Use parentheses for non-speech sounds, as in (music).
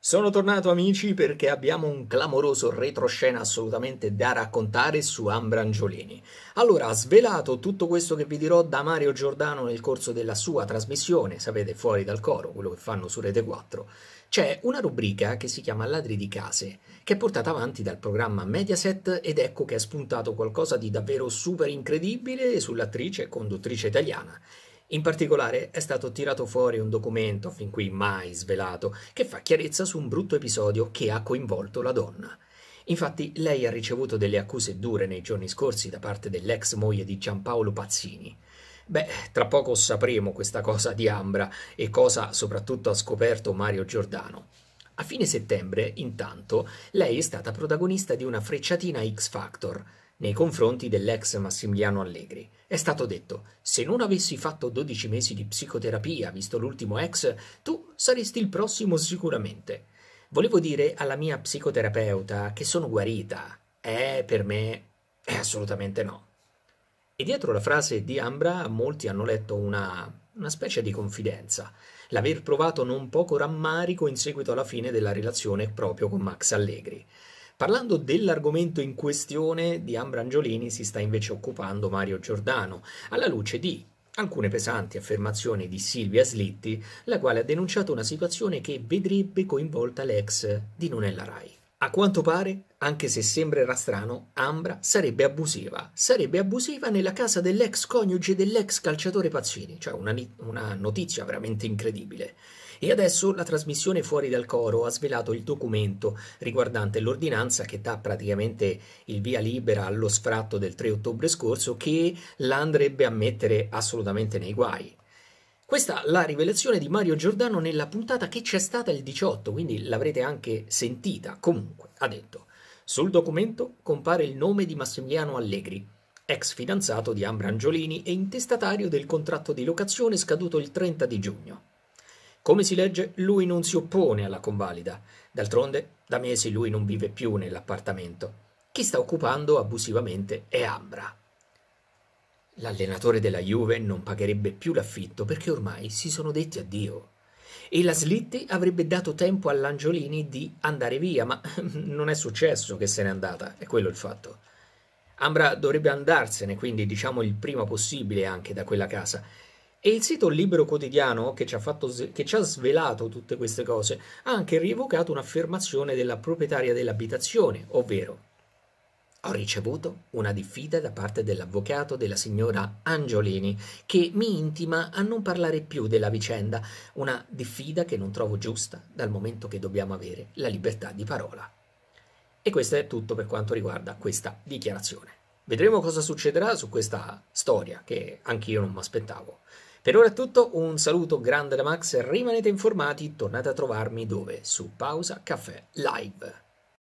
Sono tornato amici perché abbiamo un clamoroso retroscena assolutamente da raccontare su Ambrangiolini. Allora, svelato tutto questo che vi dirò da Mario Giordano nel corso della sua trasmissione, sapete, fuori dal coro, quello che fanno su Rete 4, c'è una rubrica che si chiama Ladri di case, che è portata avanti dal programma Mediaset ed ecco che è spuntato qualcosa di davvero super incredibile sull'attrice e conduttrice italiana in particolare è stato tirato fuori un documento, fin qui mai svelato, che fa chiarezza su un brutto episodio che ha coinvolto la donna. Infatti lei ha ricevuto delle accuse dure nei giorni scorsi da parte dell'ex moglie di Giampaolo Pazzini. Beh, tra poco sapremo questa cosa di Ambra e cosa soprattutto ha scoperto Mario Giordano. A fine settembre, intanto, lei è stata protagonista di una frecciatina X Factor nei confronti dell'ex Massimiliano Allegri. È stato detto: Se non avessi fatto 12 mesi di psicoterapia, visto l'ultimo ex, tu saresti il prossimo sicuramente. Volevo dire alla mia psicoterapeuta che sono guarita. Eh, per me, eh, assolutamente no. E dietro la frase di Ambra molti hanno letto una una specie di confidenza, l'aver provato non poco rammarico in seguito alla fine della relazione proprio con Max Allegri. Parlando dell'argomento in questione di Ambra Angiolini si sta invece occupando Mario Giordano, alla luce di alcune pesanti affermazioni di Silvia Slitti, la quale ha denunciato una situazione che vedrebbe coinvolta l'ex di Nunella Rai. A quanto pare, anche se sembrerà strano, Ambra sarebbe abusiva. Sarebbe abusiva nella casa dell'ex coniuge dell'ex calciatore Pazzini, cioè una, una notizia veramente incredibile. E adesso la trasmissione fuori dal coro ha svelato il documento riguardante l'ordinanza che dà praticamente il via libera allo sfratto del 3 ottobre scorso che la andrebbe a mettere assolutamente nei guai. Questa la rivelazione di Mario Giordano nella puntata che c'è stata il 18, quindi l'avrete anche sentita. Comunque, ha detto, sul documento compare il nome di Massimiliano Allegri, ex fidanzato di Ambra Angiolini e intestatario del contratto di locazione scaduto il 30 di giugno. Come si legge, lui non si oppone alla convalida. D'altronde, da mesi lui non vive più nell'appartamento. Chi sta occupando abusivamente è Ambra. L'allenatore della Juve non pagherebbe più l'affitto perché ormai si sono detti addio. E la Slitti avrebbe dato tempo all'Angiolini di andare via, ma (laughs) non è successo che se n'è andata, è quello il fatto. Ambra dovrebbe andarsene, quindi diciamo il prima possibile anche da quella casa, e il sito Libero Quotidiano, che ci, ha fatto, che ci ha svelato tutte queste cose, ha anche rievocato un'affermazione della proprietaria dell'abitazione, ovvero ho ricevuto una diffida da parte dell'avvocato della signora Angiolini che mi intima a non parlare più della vicenda, una diffida che non trovo giusta dal momento che dobbiamo avere la libertà di parola. E questo è tutto per quanto riguarda questa dichiarazione. Vedremo cosa succederà su questa storia che anch'io non mi aspettavo. Per ora è tutto, un saluto grande da Max, rimanete informati, tornate a trovarmi dove? Su Pausa Caffè Live.